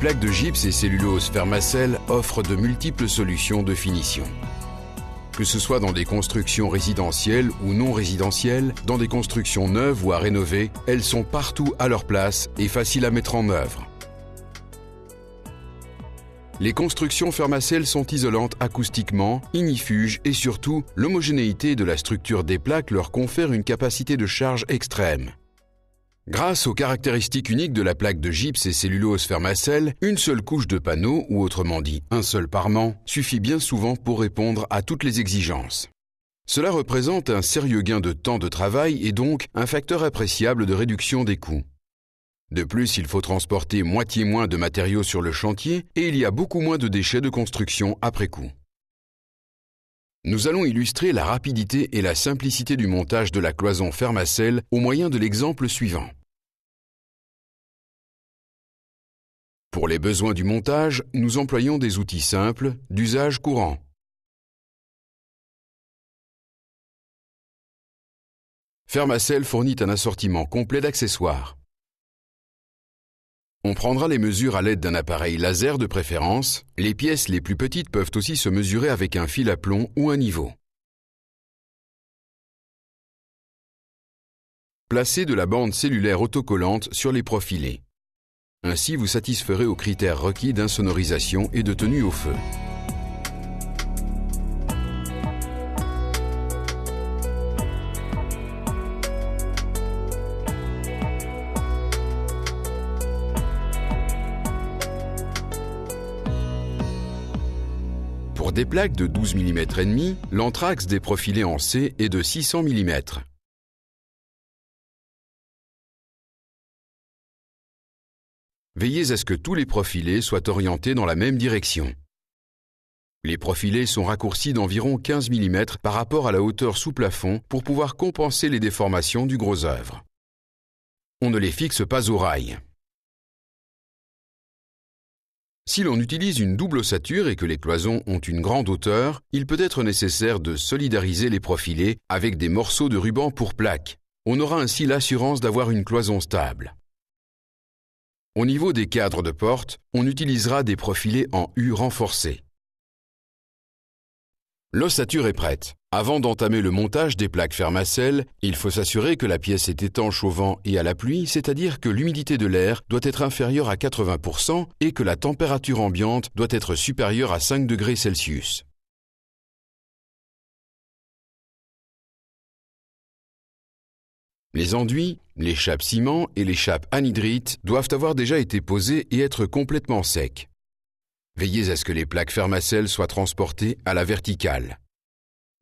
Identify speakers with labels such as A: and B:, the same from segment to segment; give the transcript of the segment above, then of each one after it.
A: Les plaques de gypse et cellulose Fermacell offrent de multiples solutions de finition. Que ce soit dans des constructions résidentielles ou non résidentielles, dans des constructions neuves ou à rénover, elles sont partout à leur place et faciles à mettre en œuvre. Les constructions Fermacell sont isolantes acoustiquement, inifuges et surtout, l'homogénéité de la structure des plaques leur confère une capacité de charge extrême. Grâce aux caractéristiques uniques de la plaque de gypse et cellulose fermacelle, une seule couche de panneau, ou autrement dit un seul parement, suffit bien souvent pour répondre à toutes les exigences. Cela représente un sérieux gain de temps de travail et donc un facteur appréciable de réduction des coûts. De plus, il faut transporter moitié moins de matériaux sur le chantier et il y a beaucoup moins de déchets de construction après coup. Nous allons illustrer la rapidité et la simplicité du montage de la cloison fermacelle au moyen de l'exemple suivant.
B: Pour les besoins du montage, nous employons des outils simples, d'usage courant. Fermacell fournit un assortiment complet d'accessoires.
A: On prendra les mesures à l'aide d'un appareil laser de préférence. Les pièces les plus petites peuvent aussi se mesurer avec un fil à plomb ou un niveau. Placez de la bande cellulaire autocollante sur les profilés. Ainsi, vous satisferez aux critères requis d'insonorisation et de tenue au feu. Pour des plaques de 12 mm et demi, profilés profilés
B: en C est de 600 mm. veillez à ce que tous les profilés soient orientés dans la même
A: direction. Les profilés sont raccourcis d'environ 15 mm par rapport à la hauteur sous plafond pour pouvoir compenser les déformations du gros œuvre. On ne les fixe pas aux rails. Si l'on utilise une double ossature et que les cloisons ont une grande hauteur, il peut être nécessaire de solidariser les profilés avec des morceaux de ruban pour plaques. On aura ainsi l'assurance d'avoir une cloison stable. Au niveau des cadres de porte, on utilisera des profilés en U renforcés. L'ossature est prête. Avant d'entamer le montage des plaques fermacelles, il faut s'assurer que la pièce est étanche au vent et à la pluie, c'est-à-dire que l'humidité de l'air doit être inférieure à 80% et que la température ambiante doit
B: être supérieure à 5 degrés Celsius. Les enduits, les chapes ciment et
A: les chapes anhydrites doivent avoir déjà été posées et être complètement secs. Veillez à ce que les plaques fermacelles soient transportées à la verticale.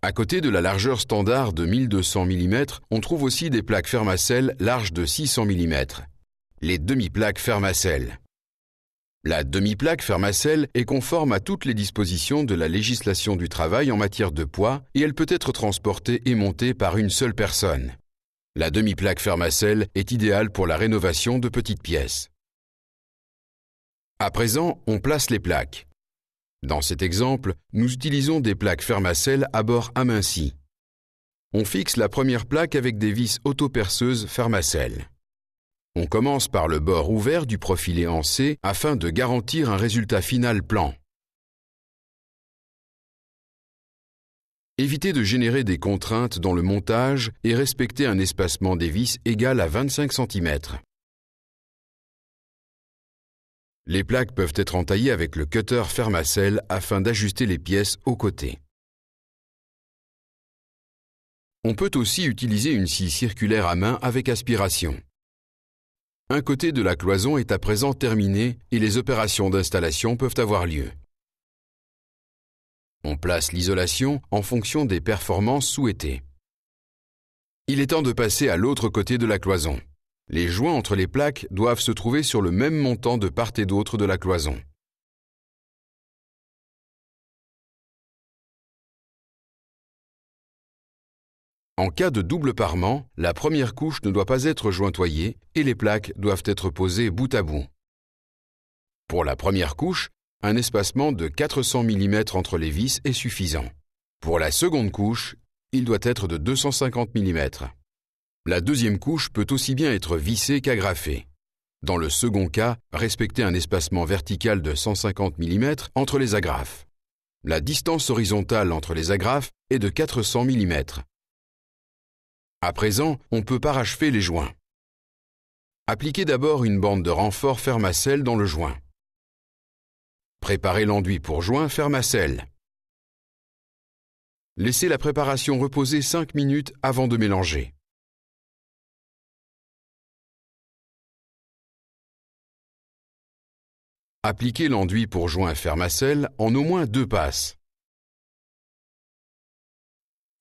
A: À côté de la largeur standard de 1200 mm, on trouve aussi des plaques fermacelles larges de 600 mm. Les demi-plaques fermacelles. La demi-plaque fermacelle est conforme à toutes les dispositions de la législation du travail en matière de poids et elle peut être transportée et montée par une seule personne. La demi-plaque Fermacelle est idéale pour la rénovation de petites pièces. À présent, on place les plaques. Dans cet exemple, nous utilisons des plaques Fermacell à bord aminci. On fixe la première plaque avec des vis autoperceuses Fermacell. On commence par le bord ouvert du profilé en C afin de garantir un résultat final plan. Évitez de générer des contraintes dans le montage et respectez un espacement des vis égal à 25 cm.
B: Les plaques peuvent être entaillées avec le cutter fermacelle afin d'ajuster les pièces aux côtés.
A: On peut aussi utiliser une scie circulaire à main avec aspiration. Un côté de la cloison est à présent terminé et les opérations d'installation peuvent avoir lieu. On place l'isolation en fonction des performances souhaitées. Il est temps de passer à l'autre côté de la cloison. Les joints entre
B: les plaques doivent se trouver sur le même montant de part et d'autre de la cloison. En cas de double parement, la première couche ne doit pas être jointoyée et les
A: plaques doivent être posées bout à bout. Pour la première couche, un espacement de 400 mm entre les vis est suffisant. Pour la seconde couche, il doit être de 250 mm. La deuxième couche peut aussi bien être vissée qu'agrafée. Dans le second cas, respectez un espacement vertical de 150 mm entre les agrafes. La distance horizontale entre les agrafes est de 400 mm. À présent, on peut parachever les joints. Appliquez d'abord une bande de renfort fermacelle dans le joint. Préparez
B: l'enduit pour joint, ferme Laissez la préparation reposer 5 minutes avant de mélanger. Appliquez l'enduit pour joint ferme en au moins deux passes.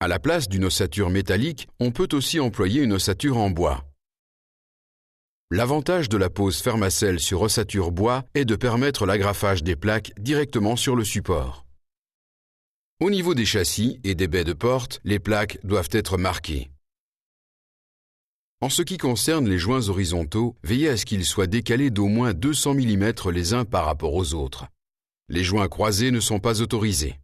B: À la place
A: d'une ossature métallique, on peut aussi employer une ossature en bois. L'avantage de la pose fermacelle sur ossature bois est de permettre l'agrafage des plaques directement sur le support. Au niveau des châssis et des baies de porte, les plaques doivent être marquées. En ce qui concerne les joints horizontaux, veillez à ce qu'ils soient décalés d'au moins 200 mm les uns par rapport aux autres. Les joints croisés ne sont pas autorisés.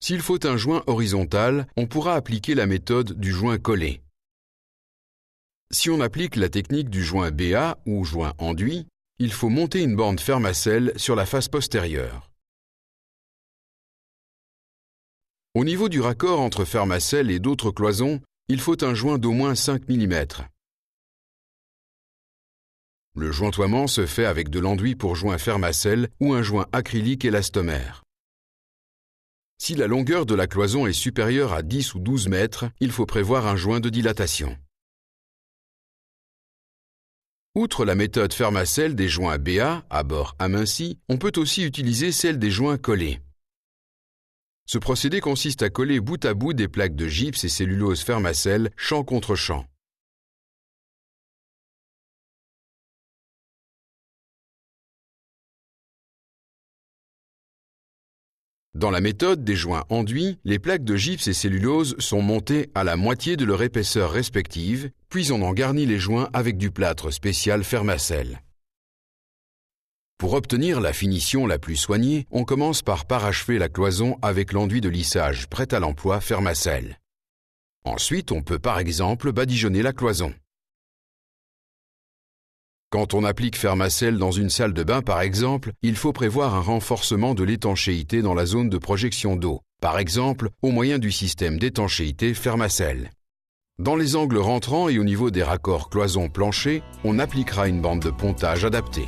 A: S'il faut un joint horizontal, on pourra appliquer la méthode du joint collé. Si on applique la technique du joint BA ou joint enduit, il faut monter une bande fermacelle sur la face postérieure. Au niveau du raccord entre fermacelle et d'autres cloisons, il faut un joint d'au moins 5 mm. Le jointoiement se fait avec de l'enduit pour joint fermacelle ou un joint acrylique élastomère. Si la longueur de la cloison est supérieure à 10 ou 12 mètres, il faut prévoir un joint de dilatation. Outre la méthode Fermacelle des joints BA à bord aminci, on peut aussi utiliser celle des joints collés. Ce
B: procédé consiste à coller bout à bout des plaques de gypse et cellulose Fermacelle, champ contre champ. Dans la méthode des joints
A: enduits, les plaques de gypse et cellulose sont montées à la moitié de leur épaisseur respective, puis on en garnit les joints avec du plâtre spécial Fermacelle. Pour obtenir la finition la plus soignée, on commence par parachever la cloison avec l'enduit de lissage prêt à l'emploi Fermacelle. Ensuite, on peut par exemple badigeonner la cloison. Quand on applique Fermacell dans une salle de bain par exemple, il faut prévoir un renforcement de l'étanchéité dans la zone de projection d'eau, par exemple au moyen du système d'étanchéité Fermacell. Dans les angles rentrants et au niveau des raccords cloison-plancher, on appliquera une bande de pontage adaptée.